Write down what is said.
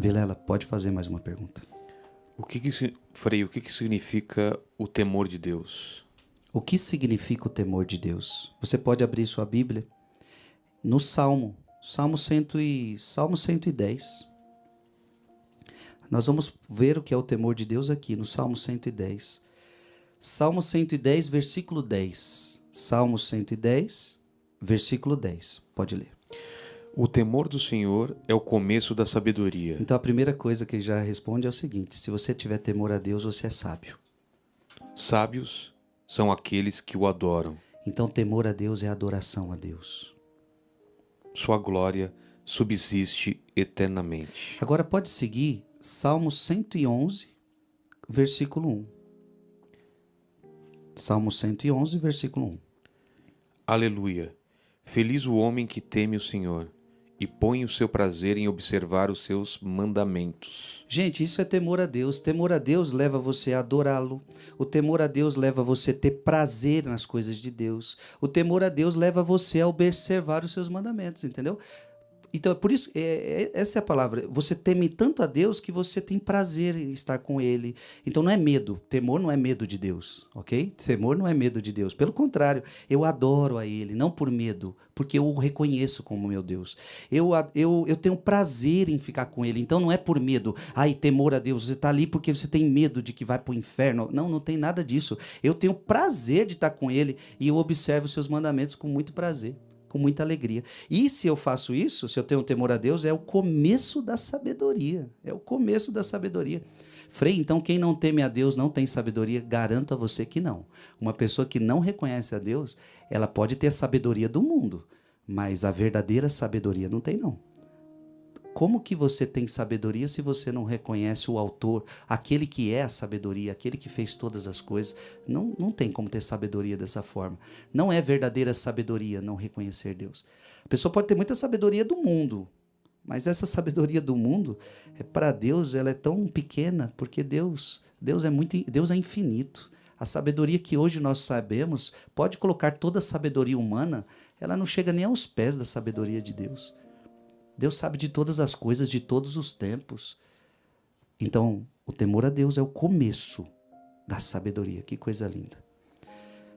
Vilela, pode fazer mais uma pergunta. O que, que Frei, o que, que significa o temor de Deus? O que significa o temor de Deus? Você pode abrir sua Bíblia no Salmo, Salmo, cento e, Salmo 110. Nós vamos ver o que é o temor de Deus aqui no Salmo 110. Salmo 110, versículo 10. Salmo 110, versículo 10. Pode ler. O temor do Senhor é o começo da sabedoria. Então a primeira coisa que ele já responde é o seguinte: se você tiver temor a Deus, você é sábio. Sábios são aqueles que o adoram. Então temor a Deus é adoração a Deus. Sua glória subsiste eternamente. Agora pode seguir Salmo 111, versículo 1. Salmo 111, versículo 1. Aleluia. Feliz o homem que teme o Senhor e põe o seu prazer em observar os seus mandamentos. Gente, isso é temor a Deus. Temor a Deus leva você a adorá-lo. O temor a Deus leva você a ter prazer nas coisas de Deus. O temor a Deus leva você a observar os seus mandamentos, entendeu? então é por isso, é, é, essa é a palavra. Você teme tanto a Deus que você tem prazer em estar com Ele. Então não é medo. Temor não é medo de Deus, ok? Temor não é medo de Deus. Pelo contrário, eu adoro a Ele, não por medo, porque eu o reconheço como meu Deus. Eu, eu, eu tenho prazer em ficar com Ele. Então não é por medo. Ai, temor a Deus. Você está ali porque você tem medo de que vai para o inferno. Não, não tem nada disso. Eu tenho prazer de estar com Ele e eu observo os seus mandamentos com muito prazer com muita alegria. E se eu faço isso, se eu tenho temor a Deus, é o começo da sabedoria. É o começo da sabedoria. Frei, então quem não teme a Deus não tem sabedoria? Garanto a você que não. Uma pessoa que não reconhece a Deus, ela pode ter a sabedoria do mundo, mas a verdadeira sabedoria não tem, não. Como que você tem sabedoria se você não reconhece o autor, aquele que é a sabedoria, aquele que fez todas as coisas? Não, não tem como ter sabedoria dessa forma. Não é verdadeira sabedoria não reconhecer Deus. A pessoa pode ter muita sabedoria do mundo, mas essa sabedoria do mundo, é para Deus, ela é tão pequena, porque Deus, Deus é muito, Deus é infinito. A sabedoria que hoje nós sabemos, pode colocar toda a sabedoria humana, ela não chega nem aos pés da sabedoria de Deus. Deus sabe de todas as coisas, de todos os tempos. Então, o temor a Deus é o começo da sabedoria. Que coisa linda.